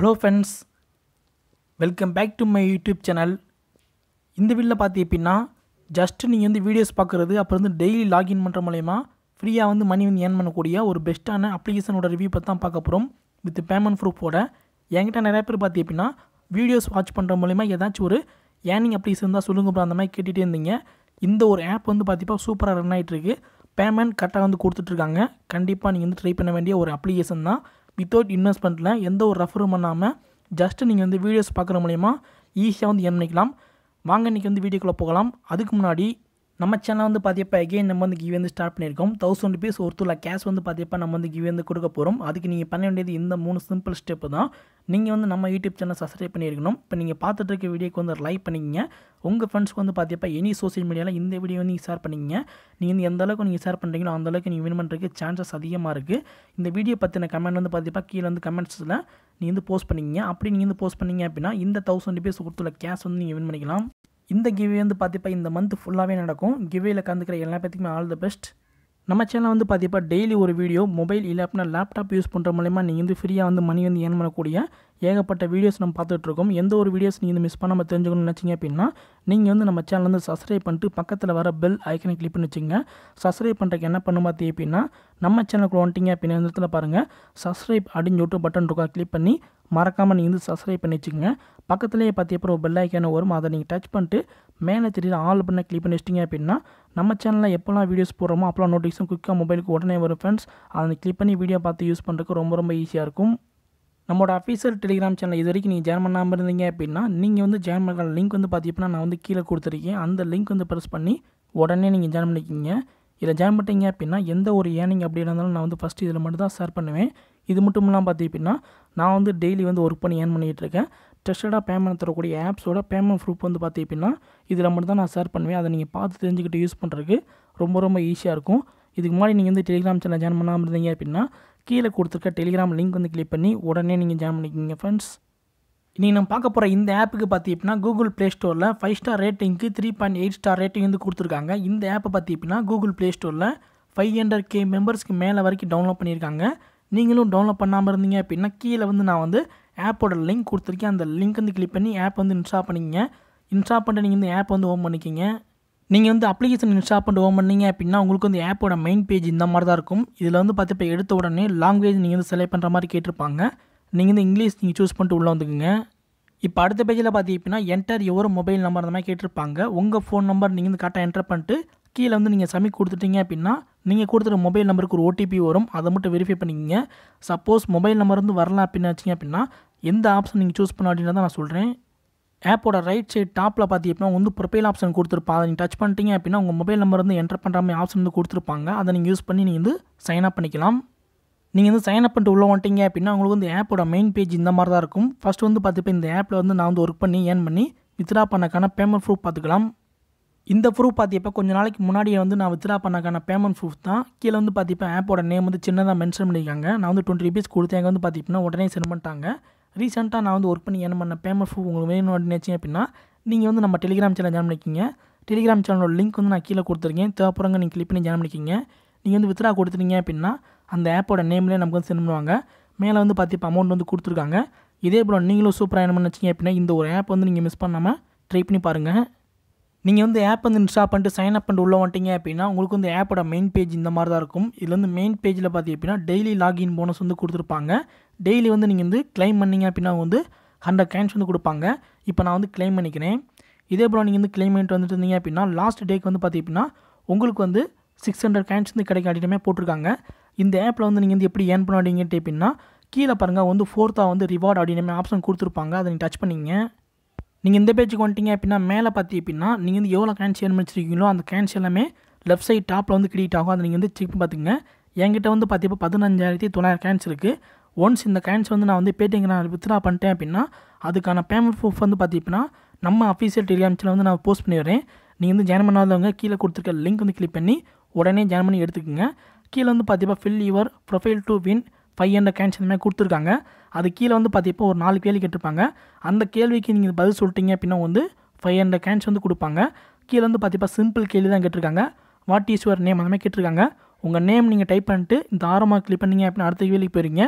hello friends welcome back to my YouTube channel இந்த வீடில் பார்த்து எப்படின்னா ஜஸ்ட்டு நீங்கள் வந்து வீடியோஸ் பார்க்குறது அப்புறம் வந்து டெய்லி லாகின் பண்ணுற மூலயமா ஃப்ரீயாக வந்து மணி வந்து ஏர்ன் பண்ணக்கூடிய ஒரு பெஸ்ட்டான அப்ளிகேஷனோட ரிவ்யூ பற்றி தான் பார்க்க போகிறோம் வித் பேமெண்ட் ப்ரூஃபோட என்கிட்ட நிறைய பேர் பார்த்து எப்படின்னா வீடியோஸ் வாட்ச் பண்ணுற மூலயமா ஏதாச்சும் ஒரு ஏர்னிங் அப்ளிகேஷன் தான் சொல்லுங்க அந்த மாதிரி கேட்டுகிட்டே இருந்தீங்க இந்த ஒரு ஆப் வந்து பார்த்திப்பா சூப்பராக ரன் ஆகிட்டுருக்கு பேமெண்ட் கரெக்டாக வந்து கொடுத்துட்ருக்காங்க கண்டிப்பாக நீங்கள் வந்து ட்ரை பண்ண வேண்டிய ஒரு அப்ளிகேஷன் தான் வித்தவுட் இன்வெஸ்ட்மெண்ட்டில் எந்த ஒரு ரெஃபரும் பண்ணாமல் ஜஸ்ட்டு நீங்கள் வந்து வீடியோஸ் பார்க்குற மூலயமா ஈஸியாக வந்து என் பண்ணிக்கலாம் வாங்க இன்றைக்கி வந்து வீடியோக்குள்ளே போகலாம் அதுக்கு முன்னாடி நம்ம சேனல் வந்து பார்த்தியப்பா எகைன் நம்ம வந்து கிவ் வந்து ஸ்டார்ட் பண்ணியிருக்கோம் தௌசண்ட் ருபீஸ் ஒருத்தூர் கேஷ் வந்து பார்த்தியப்பா நம்ம வந்து கிவ் வந்து கொடுக்க போகிறோம் அதுக்கு நீங்கள் பண்ண வேண்டியது இந்த மூணு சிம்பிள் ஸ்டெப்பு தான் நீங்கள் வந்து நம்ம யூடியூப் சேனல் சப்ஸ்கிரைப் பண்ணியிருக்கணும் இப்போ நீங்கள் பார்த்துட்டு இருக்க வீடியோக்கு வந்து லைக் பண்ணிங்க உங்கள் ஃப்ரெண்ட்ஸ்க்கு வந்து பார்த்தியப்பா எனி சோசியல் மீடியாவில் இந்த வீடியோ வந்து நீங்கள் ஷேர் பண்ணிங்க நீங்கள் வந்து எந்த அளவுக்கு நீங்கள் ஷேர் பண்ணுறீங்களோ அந்தளவுக்கு நீங்கள் வின் பண்ணுறதுக்கு சான்சஸ் அதிகமாக இருக்குது இந்த வீடியோ பற்றின கமெண்ட் வந்து பார்த்தியப்பா கீழே வந்து கமெண்ட்ஸில் நீ வந்து போஸ்ட் பண்ணிங்க அப்படி நீங்கள் வந்து போஸ்ட் பண்ணிங்க அப்படின்னா இந்த தௌசண்ட் ருபீஸ் கொடுத்துள்ள கேஷ் வந்து நீங்கள் வின் பண்ணிக்கலாம் இந்த கிவி வந்து பார்த்திப்பா இந்த மந்த் ஃபுல்லாகவே நடக்கும் கிவியில் கலந்துக்கிற எல்லா பேத்துக்குமே ஆல் தி பெஸ்ட் நம்ம சேனல் வந்து பார்த்தீங்கன்னா டெய்லி ஒரு வீடியோ மொபைல் இல்லை அப்படின்னா லேப்டாப் யூஸ் பண்ணுற மூலயமா நீங்கள் வந்து ஃப்ரீயாக வந்து மணி வந்து ஏன் பண்ணக்கூடிய ஏகப்பட்ட வீடியோஸ் நம்ம பார்த்துட்ருக்கோம் எந்த ஒரு வீடியோஸ் நீங்கள் மிஸ் பண்ணாமல் தெரிஞ்சுக்கணும்னு நினச்சிங்க அப்படின்னா நீங்கள் வந்து நம்ம சேனல் வந்து சப்ஸ்கிரைப் பண்ணிட்டு பக்கத்தில் வர பெல் ஐக்கனை கிளிக் பண்ணி வச்சுங்க சப்ஸ்கிரைப் பண்ணுறதுக்கு என்ன பண்ண பார்த்தி அப்படின்னா நம்ம சேனலுக்கு வந்துட்டிங்க அப்படின்னா இந்த இடத்துல பாருங்கள் சப்ஸ்கிரைப் அப்படின்னு சொல்லிட்டு பட்டன் இருக்கா கிளிக் பண்ணி மறக்காமல் நீங்கள் வந்து சப்ஸ்கிரைப் பண்ணி வச்சுக்கோங்க பக்கத்துலேயே பார்த்தி அப்புறம் பெல் ஐக்கான வரும் அதை நீங்கள் டச் பண்ணிட்டு மேலே தெரியல ஆல் பண்ண கிளிக் பண்ணி வச்சிட்டிங்க அப்படின்னா நம்ம சேனலில் எப்போல்லாம் வீடியோஸ் போடுறோமோ அப்போலாம் நோட்டிஃபிகேஷன் குயிக்காக மொபைலுக்கு உடனே வரும் ஃப்ரெண்ட்ஸ் அதை கிளிக் பண்ணி வீடியோ பார்த்து யூஸ் பண்ணுறதுக்கு ரொம்ப ரொம்ப ஈஸியாக இருக்கும் நம்மளோட அஃபீஷியல் டெலிகிராம் சேனல் இது வரைக்கும் நீங்கள் ஜாயின் பண்ணாமல் இருந்தீங்க அப்படின்னா நீங்கள் வந்து ஜாயின் பண்ணுற லிங்க் வந்து பார்த்தீங்கன்னா நான் வந்து கீழே கொடுத்துருக்கேன் அந்த லிங்க் வந்து ப்ரெஸ் பண்ணி உடனே நீங்கள் ஜாயின் பண்ணிக்கிங்க இதில் ஜாயின் பண்ணிட்டீங்க அப்படின்னா எந்த ஒரு ஏர்னிங் அப்படி இருந்தாலும் நான் வந்து ஃபஸ்ட்டு இதில் மட்டும் தான் ஷேர் பண்ணுவேன் இது மட்டும் இல்லாமல் நான் வந்து டெய்லி வந்து ஒர்க் பண்ணி ஏர்ன் பண்ணிகிட்ருக்கேன் ட்ரஸ்டடாக பேமெண்ட் தரக்கூடிய ஆப்ஸோட பேமெண்ட் ப்ரூஃப் வந்து அப்படின்னா இதில் மட்டும் தான் நான் ஷேர் பண்ணுவேன் அதை நீங்கள் பார்த்து தெரிஞ்சுக்கிட்டு யூஸ் பண்ணுறதுக்கு ரொம்ப ரொம்ப ஈஸியாக இருக்கும் இதுக்கு முன்னாடி நீங்கள் வந்து டெலிகிராம் சேனல் ஜாயின் பண்ணாமல் இருந்தீங்க அப்படின்னா கீழே கொடுத்துருக்க டெலிகிராம் லிங்க் வந்து கிளிக் பண்ணி உடனே நீங்கள் ஜாயின் பண்ணிக்கிங்க ஃப்ரெண்ட்ஸ் இன்றைக்கி நம்ம பார்க்க போகிற இந்த ஆப்புக்கு அப்படின்னா கூகுள் ப்ளே ஸ்டோரில் ஃபைவ் ஸ்டார் ரேட்டிங்க்கு three point eight star rating வந்து கொடுத்துருக்காங்க இந்த ஆப்பை பார்த்து எப்படின்னா கூகுள் ப்ளே ஸ்டோரில் ஃபைவ் ஹண்ட்ரட் கே மெம்பர்ஸ்க்கு மேலே வரைக்கும் டவுன்லோட் பண்ணியிருக்காங்க நீங்களும் டவுன்லோட் பண்ணாமல் இருந்தீங்க அப்படின்னா கீழே வந்து நான் வந்து ஆப்போட லிங்க் கொடுத்துருக்கேன் அந்த லிங்க் வந்து கிளிக் பண்ணி ஆப் வந்து இன்ஸ்டால் பண்ணிக்கங்க இன்ஸ்டால் பண்ணிட்டு நீங்கள் இந்த ஆப் வந்து ஓன் பண்ணிக்கிங்க நீங்கள் வந்து அப்ளிகேஷன் இன்ஸ்டால் பண்ணிட்டு ஓன் பண்ணிங்க அப்படின்னா உங்களுக்கு வந்து ஆப்போட மெயின் பேஜ் இந்த மாதிரி தான் இருக்கும் இதில் வந்து பார்த்து இப்போ எடுத்த உடனே லாங்குவேஜ் நீங்கள் வந்து செலக்ட் பண்ணுற மாதிரி கேட்டிருப்பாங்க நீங்கள் வந்து இங்கிலீஷ் நீங்கள் சூஸ் பண்ணிட்டு உள்ளே வந்துக்குங்க இப்போ அடுத்த பேஜில் அப்படின்னா என்டர் எவ்வளோ மொபைல் நம்பர் அந்த மாதிரி கேட்டிருப்பாங்க உங்கள் ஃபோன் நம்பர் நீங்கள் வந்து கரெக்டாக என்டர் பண்ணிட்டு கீழே வந்து நீங்கள் சமி கொடுத்துட்டீங்க அப்படின்னா நீங்கள் கொடுத்துருக்க மொபைல் நம்பருக்கு ஒரு ஓடிபி வரும் அதை மட்டும் வெரிஃபை பண்ணிக்கங்க சப்போஸ் மொபைல் நம்பர் வந்து வரலாம் அப்படின்னு வச்சிங்க அப்படின்னா எந்த ஆப்ஷன் நீங்கள் சூஸ் பண்ண தான் நான் சொல்கிறேன் ஆப்போட ரைட் சைடு டாப்பில் பார்த்தீங்கன்னா வந்து ப்ரொஃபைல் ஆப்ஷன் கொடுத்துருப்பாங்க நீங்கள் டச் பண்ணிட்டீங்க அப்படின்னா உங்கள் மொபைல் நம்பர் வந்து என்டர் பண்ணுற மாதிரி ஆப்ஷன் வந்து கொடுத்துருப்பாங்க அதை நீங்கள் யூஸ் பண்ணி நீங்கள் வந்து சைன் அப் பண்ணிக்கலாம் நீங்கள் வந்து சைன் அப் பண்ணிட்டு உள்ளே வந்துட்டீங்க அப்படின்னா உங்களுக்கு வந்து ஆப்போட மெயின் பேஜ் இந்த மாதிரி தான் இருக்கும் ஃபஸ்ட்டு வந்து பார்த்துப்பேன் இந்த ஆப்பில் வந்து நான் வந்து ஒர்க் பண்ணி ஏர்ன் பண்ணி வித்ரா பண்ணக்கான பேமெண்ட் ப்ரூஃப் பார்த்துக்கலாம் இந்த ப்ரூஃப் பார்த்தீப்போ கொஞ்சம் நாளைக்கு முன்னாடி வந்து நான் வித்ரா பண்ணக்கான பேமெண்ட் ப்ரூஃப் தான் கீழே வந்து பார்த்தீப்போ ஆப்போட நேம் வந்து சின்னதாக மென்ஷன் பண்ணியிருக்காங்க நான் வந்து டுவெண்ட்டி ருபீஸ் கொடுத்தேன் எங்கே வந்து பார்த்தீங்கன்னா உடனே சென்ட் பண்ணிட்டாங்க ரீசெண்டாக நான் வந்து ஒர்க் பண்ணி என்ன பண்ண பேமெண்ட் ப்ரூஃப் உங்களுக்கு வேணும் அப்படின்னு அப்படின்னா நீங்கள் வந்து நம்ம டெலிகிராம் சேனல் ஜாயின் பண்ணிக்கிங்க டெலிகிராம் சேனலோட லிங்க் வந்து நான் கீழே கொடுத்துருக்கேன் தேவைப்படுறங்க நீங்கள் கிளிக் பண்ணி ஜாயின் பண்ணிக்கிங்க நீங்கள் வந்து வித்ரா கொடுத்துருங்க அப்படின்னா அந்த ஆப்போட நேம்லேயே நமக்கு வந்து சென்ட் பண்ணுவாங்க மேலே வந்து பார்த்திப்போ அமௌண்ட் வந்து கொடுத்துருக்காங்க இதே போல் நீங்களும் சூப்பராக என்ன பண்ணிச்சிங்க அப்படின்னா இந்த ஒரு ஆப் வந்து நீங்கள் மிஸ் பண்ணாமல் ட்ரை பண்ணி பாருங்கள் நீங்கள் வந்து ஆப் வந்து இன்ஸ்டால் பண்ணிட்டு சைன் அப் பண்ணிட்டு உள்ள வந்துட்டீங்க அப்படின்னா உங்களுக்கு வந்து ஆப்போட மெயின் பேஜ் இந்த மாதிரி தான் இருக்கும் இதில் வந்து மெயின் பேஜில் பார்த்தீங்க அப்படின்னா டெய்லி லாகின் போனஸ் வந்து கொடுத்துருப்பாங்க டெய்லி வந்து நீங்கள் வந்து கிளைம் பண்ணிங்க அப்படின்னா வந்து ஹண்ட்ரட் கேன்ஸ் வந்து கொடுப்பாங்க இப்போ நான் வந்து கிளைம் பண்ணிக்கிறேன் இதே போல் நீங்கள் வந்து கிளைம் பண்ணிட்டு வந்துட்டு இருந்தீங்க அப்படின்னா லாஸ்ட் டேக்கு வந்து பார்த்திங்க அப்படின்னா உங்களுக்கு வந்து சிக்ஸ் ஹண்ட்ரட் கேன்ஸ் வந்து கிடைக்காட்டியுமே போட்டிருக்காங்க இந்த ஆப்பில் வந்து நீங்கள் வந்து எப்படி ஏர்ன் பண்ணாடிங்க அப்படின்னா கீழே பாருங்கள் வந்து ஃபோர்த்தாக வந்து ரிவார்டு அப்படின்னு ஆப்ஷன் கொடுத்துருப்பாங்க அதை நீங்கள் டச் பண்ணிங்க நீங்கள் இந்த பேஜுக்கு வந்துட்டீங்க அப்படின்னா மேலே பார்த்தி அப்படின்னா நீங்கள் வந்து எவ்வளோ கேன்ஸ் ஏன் வச்சுருக்கீங்களோ அந்த கேன்ஸ் எல்லாமே லெஃப்ட் சைட் டாப்பில் வந்து கிரியேட் ஆகும் அதை நீங்கள் வந்து செக் பார்த்துங்க என்கிட்ட வந்து பார்த்தீங்கன்னா பதினஞ்சாயிரத்தி தொள்ளாயிரம் கேன்ஸ் இருக்குது ஒன்ஸ் இந்த கேன்ஸ் வந்து நான் வந்து பேட்டிங் நான் வித்ரா பண்ணிட்டேன் அப்படின்னா அதுக்கான பேமெண்ட் ப்ரூஃப் வந்து அப்படின்னா நம்ம அஃபீஷியல் டெலிகிராம் சேனல் வந்து நான் போஸ்ட் பண்ணி வரேன் நீங்கள் வந்து ஜாயின் பண்ணாதவங்க கீழே கொடுத்துருக்க லிங்க் வந்து கிளிக் பண்ணி உடனே ஜாயின் பண்ணி எடுத்துக்கோங்க கீழே வந்து பார்த்தீங்கன்னா fill your profile to win five hundred coins இந்த மாதிரி கொடுத்துருக்காங்க அது கீழே வந்து பார்த்தீங்கன்னா ஒரு நாலு கேள்வி கேட்டிருப்பாங்க அந்த கேள்விக்கு நீங்கள் பதில் சொல்லிட்டீங்க அப்படின்னா வந்து ஃபைவ் ஹண்ட்ரட் கேன்ஸ் வந்து கொடுப்பாங்க கீழே வந்து பார்த்தீங்கன்னா சிம்பிள் கேள்வி தான் கேட்டிருக்காங்க வாட் இஸ் யுவர் நேம் அந்த மாதிரி கேட்டிருக்காங்க உங்கள் நேம் நீங்கள் டைப் பண்ணிட்டு இந்த ஆரமாக கிளிக் பண்ணிங்க அப்படின்னா அடுத்த கேள்விக்கு போயிருங்க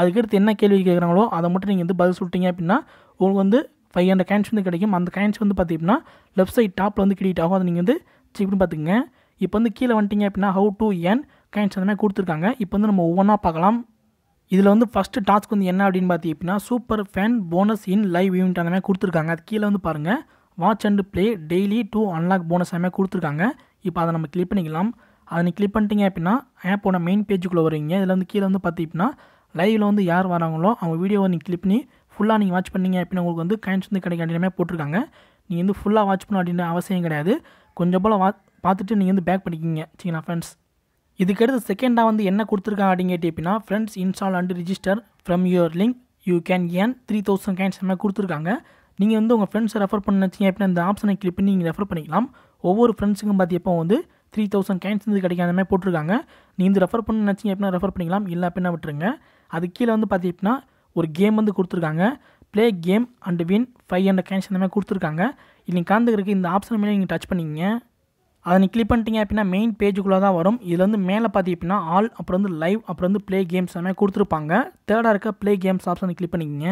அதுக்கடுத்து என்ன கேள்வி கேட்குறாங்களோ அதை மட்டும் நீங்கள் வந்து பதில் சொல்லிட்டீங்க அப்படின்னா உங்களுக்கு வந்து ஃபைவ் ஹண்ட்ரட் கேன்ஸ் வந்து கிடைக்கும் அந்த கேன்ஸ் வந்து பார்த்தீங்கன்னா லெஃப்ட் சைட் டாப்பில் வந்து கிரியேட் ஆகும் அதை நீங்கள் வந்து செக் பண்ணி பார்த்துக்குங்க இப்போ வந்து கீழே வந்துட்டிங்க அப்படின்னா ஹவு டு ஏன் கேன்ஸ் அந்த மாதிரி கொடுத்துருக்காங்க இப்போ வந்து நம்ம ஒவ்வொன்றா பார்க்கலாம் இதில் வந்து ஃபஸ்ட்டு டாஸ்க் வந்து என்ன அப்படின்னு பார்த்தீங்கன்னா super fan bonus in live event அந்த மாதிரி கொடுத்துருக்காங்க அது கீழே வந்து பாருங்கள் watch and play daily to unlock bonus அந்த மாதிரி கொடுத்துருக்காங்க இப்போ அதை நம்ம கிளிக் பண்ணிக்கலாம் அதை நீங்கள் கிளிக் பண்ணிட்டீங்க அப்படின்னா ஆப்போட மெயின் பேஜுக்குள்ளே வருவீங்க இதில் வந்து கீழே வந்து பார்த்தீங்கன்னா லைவில் வந்து யார் வராங்களோ அவங்க வீடியோவை நீங்கள் கிளிக் பண்ணி ஃபுல்லாக நீங்கள் வாட்ச் பண்ணிங்க அப்படின்னா உங்களுக்கு வந்து காயின்ஸ் வந்து கிடைக்க அப்படின்ற போட்டிருக்காங்க நீங்கள் வந்து ஃபுல்லாக வாட்ச் பண்ணணும் அப்படின்ற அவசியம் கிடையாது கொஞ்சம் போல் வா பார்த்துட்டு நீங்கள் வந்து பேக் பண்ணிக்கிங்க சரிங்களா ஃப்ரெண்ட்ஸ் இதுக்கடுத்து செகண்டாக வந்து என்ன கொடுத்துருக்காங்க அப்படின்னு எப்படின்னா friends install and register from your link you can earn three thousand coins என்ன கொடுத்துருக்காங்க நீங்கள் வந்து உங்கள் ஃப்ரெண்ட்ஸை ரெஃபர் பண்ண வச்சிங்க அப்படின்னா இந்த ஆப்ஷனை கிளிக் பண்ணி நீங்கள் ரெஃபர் பண்ணிக்கலாம் ஒவ்வொரு ஃப்ரெண்ட்ஸுக்கும் பார்த்தீங்கப்போ வந்து த்ரீ தௌசண்ட் கேன்ஸ் வந்து கிடைக்காத மாதிரி போட்டிருக்காங்க நீங்கள் இந்த ரெஃபர் பண்ண நினச்சிங்க அப்படின்னா ரெஃபர் பண்ணிக்கலாம் இல்லை அப்படின்னா விட்டுருங்க அது கீழே வந்து அப்படின்னா ஒரு கேம் வந்து கொடுத்துருக்காங்க play game and win five hundred coins அந்த மாதிரி கொடுத்துருக்காங்க இது கலந்துக்கிறதுக்கு இந்த ஆப்ஷன் மேலே நீங்கள் டச் பண்ணிங்க அதை நீ கிளிக் பண்ணிட்டீங்க அப்படின்னா மெயின் பேஜுக்குள்ளே தான் வரும் இதில் வந்து மேலே அப்படின்னா ஆல் அப்புறம் வந்து லைவ் அப்புறம் வந்து ப்ளே கேம்ஸ் எல்லாமே கொடுத்துருப்பாங்க தேர்டாக இருக்க ப்ளே கேம்ஸ் ஆப்ஷன் கிளிக் பண்ணிக்கிங்க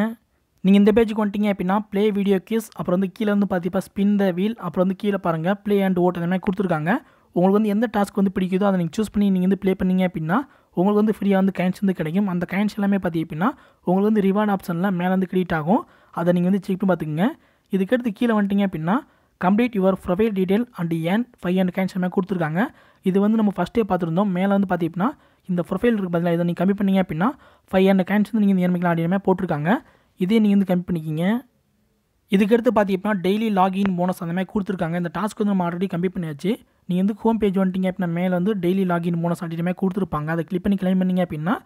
நீங்கள் இந்த பேஜுக்கு வந்துட்டீங்க அப்படின்னா ப்ளே வீடியோ கீஸ் அப்புறம் வந்து கீழே வந்து பார்த்தீங்கன்னா ஸ்பின் த வீல் அப்புறம் வந்து கீழே பாருங்கள் ப்ளே அண்ட் ஓட் அந்த மாதிரி கொடுத்துருக்காங்க உங்களுக்கு வந்து எந்த டாஸ்க் வந்து பிடிக்குதோ அதை நீங்கள் சூஸ் பண்ணி நீங்கள் வந்து ப்ளே பண்ணிங்க அப்படின்னா உங்களுக்கு வந்து ஃப்ரீயாக வந்து காயின்ஸ் வந்து கிடைக்கும் அந்த காயின்ஸ் எல்லாமே பார்த்தீங்க அப்படின்னா உங்களுக்கு வந்து ரிவார்ட் ஆப்ஷன்லாம் மேலே வந்து கிரெடிட் ஆகும் அதை நீங்கள் வந்து செக் பண்ணி பார்த்துக்குங்க இதுக்கடுத்து கீழே வந்துட்டிங்க அப்படின்னா complete your profile detail and earn five hundred coins கொடுத்துருக்காங்க இது வந்து நம்ம ஃபஸ்ட்டே பார்த்துருந்தோம் மேலே வந்து பார்த்தீங்கன்னா இந்த ப்ரொஃபைல் இருக்குது பதிலாக இதை நீங்கள் கம்மி பண்ணிங்க அப்படின்னா ஃபைவ் ஹண்ட்ரட் கேன்ஸ் வந்து நீங்கள் இந்த இயன்மைக்கலாம் அப்படிமே போட்டிருக்காங்க இதே நீங்கள் வந்து கம்மி பண்ணிக்கிங்க இதுக்கடுத்து பார்த்தீங்கன்னா டெய்லி லாகின் போனஸ் அந்த மாதிரி கொடுத்துருக்காங்க இந்த டாஸ்க் வந்து நம்ம ஆல்ரெடி கம்மி பண்ணியாச்சு நீங்கள் வந்து ஹோம் பேஜ் வந்துட்டிங்க அப்படின்னா மேலே வந்து டெய்லி லாகின் போனஸ் அப்படின்ற கொடுத்துருப்பாங்க அதை கிளிக் பண்ணி கிளைம் பண்ணிங்க அப்படின்னா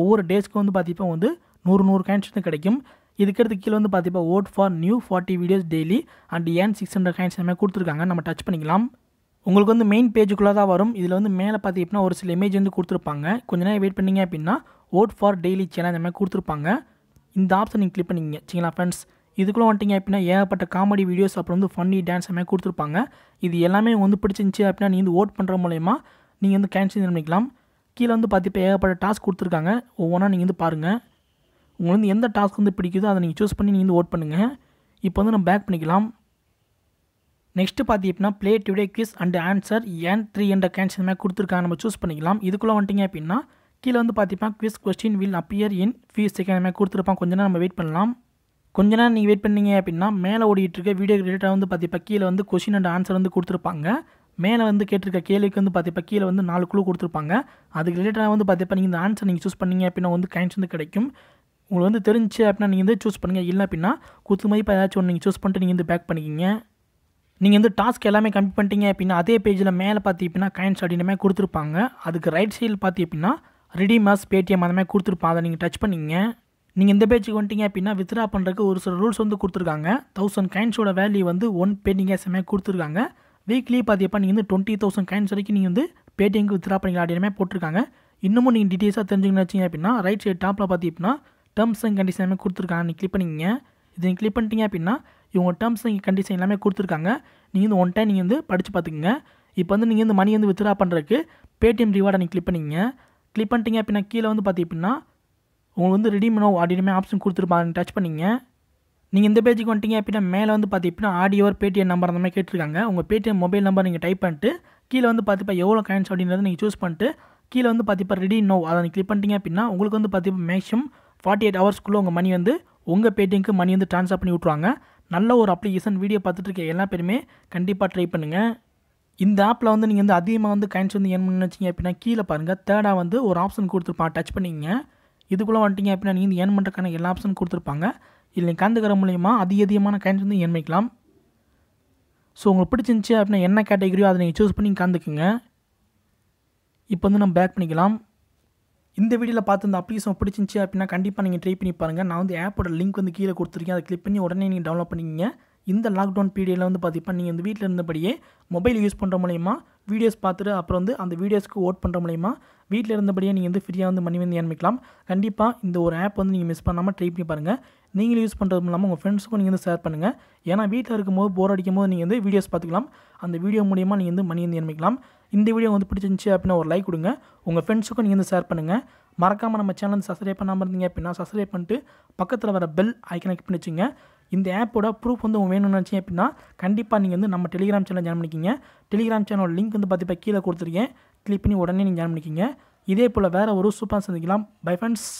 ஒவ்வொரு டேஸ்க்கு வந்து பார்த்தீங்கன்னா வந்து நூறு நூறு கேன்ஸ் கிடைக்கும் இதுக்கடுத்து கீழே வந்து பார்த்தீங்கன்னா vote for new forty videos daily and earn six hundred coins எல்லாமே கொடுத்துருக்காங்க நம்ம டச் பண்ணிக்கலாம் உங்களுக்கு வந்து மெயின் பேஜுக்குள்ளே தான் வரும் இதில் வந்து மேலே அப்படின்னா ஒரு சில இமேஜ் வந்து கொடுத்துருப்பாங்க கொஞ்ச நேரம் வெயிட் பண்ணிங்க அப்படின்னா ஓட் ஃபார் டெய்லி சேனல் இந்தமாதிரி கொடுத்துருப்பாங்க இந்த ஆப்ஷன் நீங்கள் கிளிக் பண்ணிங்க சரிங்களா ஃப்ரெண்ட்ஸ் இதுக்குள்ளே வந்துட்டிங்க அப்படின்னா ஏகப்பட்ட காமெடி வீடியோஸ் அப்புறம் வந்து ஃபன்னி டான்ஸ் எல்லாமே கொடுத்துருப்பாங்க இது எல்லாமே வந்து பிடிச்சிருந்துச்சி அப்படின்னா நீங்கள் வந்து ஓட் பண்ணுற மூலயமா நீங்கள் வந்து கேன்சல் பண்ணிக்கலாம் கீழே வந்து பார்த்திப்போ ஏகப்பட்ட டாஸ்க் கொடுத்துருக்காங்க ஒவ்வொன்றா நீங்கள் வந்து பாருங்கள் உங்களுக்கு வந்து எந்த டாஸ்க் வந்து பிடிக்குதோ அதை நீங்கள் சூஸ் பண்ணி நீங்கள் வந்து ஓட் பண்ணுங்கள் இப்போ வந்து நம்ம பேக் பண்ணிக்கலாம் நெக்ஸ்ட்டு அப்படின்னா play today quiz and answer earn three என்ற கேன்ஸ் இந்த மாதிரி கொடுத்துருக்காங்க நம்ம சூஸ் பண்ணிக்கலாம் இதுக்குள்ளே வந்துட்டிங்க அப்படின்னா கீழே வந்து பார்த்திப்பா quiz question will appear in few second மாதிரி கொடுத்துருப்பான் கொஞ்ச நேரம் நம்ம வெயிட் பண்ணலாம் கொஞ்ச நேரம் நீங்கள் வெயிட் பண்ணீங்க அப்படின்னா மேலே ஓடிட்டு இருக்க வீடியோ ரிலேட்டாக வந்து பார்த்திப்பா கீழே வந்து கொஷின் அண்ட் ஆன்சர் வந்து கொடுத்துருப்பாங்க மேலே வந்து கேட்டிருக்க கேள்விக்கு வந்து பார்த்திப்பா கீழே வந்து நாலு குழு கொடுத்துருப்பாங்க அதுக்கு ரிலேட்டடாக வந்து பார்த்தீங்கன்னா நீங்கள் இந்த ஆன்சர் நீங்கள் சூஸ் பண்ணீங்க அப்படின்னா வந்து கேன்ஸ் வந்து கிடைக்கும் உங்களுக்கு வந்து தெரிஞ்சு அப்படின்னா நீங்கள் வந்து சூஸ் பண்ணுங்கள் இல்லை அப்படின்னா குத்து இப்போ ஏதாச்சும் ஒன்று நீங்கள் சூஸ் பண்ணிட்டு நீங்கள் வந்து பேக் பண்ணிக்கிங்க நீங்கள் வந்து டாஸ்க் எல்லாமே கம்மி பண்ணிட்டீங்க அப்படின்னா அதே பேஜில் மேலே பார்த்தி அப்படின்னா காயின்ஸ் மாதிரி கொடுத்துருப்பாங்க அதுக்கு ரைட் சைடில் பார்த்தி அப்படின்னா ரெடி மாஸ் பேடிஎம் அந்த மாதிரி கொடுத்துருப்பாங்க அதை நீங்கள் டச் பண்ணிங்க நீங்கள் இந்த பேஜுக்கு வந்துட்டீங்க அப்படின்னா வித்ரா பண்ணுறதுக்கு ஒரு சில ரூல்ஸ் வந்து கொடுத்துருக்காங்க தௌசண்ட் காயின்ஸோட வேல்யூ வந்து ஒன் பேட்டிங் மாதிரி கொடுத்துருக்காங்க வீக்லி பார்த்தியப்பா நீங்கள் வந்து டுவெண்ட்டி தௌசண்ட் காயின்ஸ் வரைக்கும் நீங்கள் வந்து பேடிஎம்க்கு வித்ரா பண்ணிக்கலாம் மாதிரி போட்டிருக்காங்க இன்னமும் நீங்கள் டீட்டெயில்ஸாக தெரிஞ்சுக்கணும் வச்சிங்க அப்படின்னா ரைட் சைடு டாப்பில் பார்த்தீங்கன்னா டேர்ம்ஸ் அண்ட் கண்டிஷன் எல்லாமே கொடுத்துருக்காங்க நீங்கள் கிளிக் பண்ணிக்கிங்க இது நீங்கள் கிளிக் பண்ணிட்டீங்க அப்படின்னா இவங்க டேர்ம்ஸ் அண்ட் கண்டிஷன் எல்லாமே கொடுத்துருக்காங்க நீங்கள் வந்து ஒன் டைம் நீங்கள் வந்து படித்து பார்த்துக்குங்க இப்போ வந்து நீங்கள் வந்து மணி வந்து வித்ரா பண்ணுறதுக்கு பேடிஎம் ரிவார்டை நீங்கள் கிளிக் பண்ணிங்க கிளிக் பண்ணிட்டீங்க அப்படின்னா கீழே வந்து அப்படின்னா உங்களுக்கு வந்து ரெடி நோ அப்படின்னு ஆப்ஷன் கொடுத்துருப்பாங்க டச் பண்ணிங்க நீங்கள் இந்த பேஜுக்கு வந்துட்டீங்க அப்படின்னா மேலே வந்து அப்படின்னா ஆடியோ பேடிஎம் நம்பர் அந்த மாதிரி கேட்டிருக்காங்க உங்கள் பேடிஎம் மொபைல் நம்பர் நீங்கள் டைப் பண்ணிட்டு கீழே வந்து பார்த்துப்பா எவ்வளோ காயின்ஸ் அப்படின்றது நீங்கள் சூஸ் பண்ணிட்டு கீழே வந்து பார்த்திப்பா ரெடி நோ அதை நீங்கள் கிளிக் பண்ணிட்டீங்க அப்படின்னா உங்களுக்கு வந்து பார்த்திப்பா மேக்ஸிமம் ஃபார்ட்டி எயிட் ஹவர்ஸ்க்குள்ளே உங்கள் மணி வந்து உங்கள் பேடிஎம்க்கு மணி வந்து ட்ரான்ஸ்ஃபர் பண்ணி விட்ருவாங்க நல்ல ஒரு அப்ளிகேஷன் வீடியோ பார்த்துட்டு இருக்க எல்லா பேருமே கண்டிப்பாக ட்ரை பண்ணுங்கள் இந்த ஆப்பில் வந்து நீங்கள் வந்து அதிகமாக வந்து காயின்ஸ் வந்து என்ன பண்ணி வச்சிங்க அப்படின்னா கீழே பாருங்கள் தேர்டாக வந்து ஒரு ஆப்ஷன் கொடுத்துருப்பான் டச் பண்ணிங்க இதுக்குள்ளே வந்துட்டிங்க அப்படின்னா நீங்கள் ஏன் பண்ணுறக்கான எல்லா ஆப்ஷன் கொடுத்துருப்பாங்க இல்லை கலந்துக்கிற மூலியமாக அதிக அதிகமான காயின்ஸ் வந்து ஏன் ஸோ உங்களுக்கு பிடிச்சிருந்துச்சி அப்படின்னா என்ன கேட்டகரியோ அதை நீங்கள் சூஸ் பண்ணி கலந்துக்குங்க இப்போ வந்து நம்ம பேக் பண்ணிக்கலாம் இந்த வீடியோவில் பார்த்து இந்த அப்ளிகேஷன் பிடிச்சிருந்துச்சி அப்படின்னா கண்டிப்பாக நீங்கள் ட்ரை பண்ணி பாருங்கள் நான் வந்து ஆப்போட லிங்க் வந்து கீழே கொடுத்துருக்கேன் அதை கிளிக் பண்ணி உடனே நீங்கள் டவுன்லோட் பண்ணிக்கிங்க இந்த லாக்டவுன் பீரியடில் வந்து பார்த்தீங்கன்னா நீங்கள் இந்த வீட்டில் இருந்தபடியே மொபைல் யூஸ் பண்ணுற மூலயமா வீடியோஸ் பார்த்துட்டு அப்புறம் வந்து அந்த வீடியோஸ்க்கு ஓட் பண்ணுற மூலயமா வீட்டில் இருந்தபடியே நீங்கள் வந்து ஃப்ரீயாக வந்து மணி வந்து ஏன்மிக்கலாம் கண்டிப்பாக இந்த ஒரு ஆப் வந்து நீங்கள் மிஸ் பண்ணாமல் ட்ரை பண்ணி பாருங்கள் நீங்களும் யூஸ் பண்ணுறது இல்லாமல் உங்கள் ஃப்ரெண்ட்ஸுக்கும் நீங்கள் வந்து ஷேர் பண்ணுங்கள் ஏன்னா வீட்டில் இருக்கும்போது போர் அடிக்கும் போது நீங்கள் வந்து வீடியோஸ் பார்த்துக்கலாம் அந்த வீடியோ மூலியமாக நீங்கள் வந்து மணி வந்து ஏன்மிக்கலாம் இந்த வீடியோ வந்து பிடிச்சிருந்துச்சி அப்படின்னா ஒரு லைக் கொடுங்க உங்கள் ஃப்ரெண்ட்ஸுக்கும் நீங்கள் வந்து ஷேர் பண்ணுங்கள் மறக்காமல் நம்ம சேனல் சப்ஸ்கிரைப் பண்ணாமல் இருந்தீங்க அப்படின்னா சப்ஸ்கிரைப் பண்ணிட்டு பக்கத்தில் வர பெல் ஐக்கனை கிளிக் பண்ணி வச்சுங்க இந்த ஆப்போட ப்ரூஃப் வந்து உங்கள் வேணும்னு நினச்சிங்க அப்படின்னா கண்டிப்பாக நீங்கள் வந்து நம்ம டெலிகிராம் சேனல் ஜாயின் பண்ணிக்கிங்க டெலிகிராம் சேனல் லிங்க் வந்து பார்த்திப்பா கீழே கொடுத்துருக்கேன் கிளிக் பண்ணி உடனே நீங்கள் ஜாயின் பண்ணிக்கிங்க இதே போல் வேறு ஒரு சூப்பராக சந்திக்கலாம் பை ஃப்ரெண்ட்ஸ்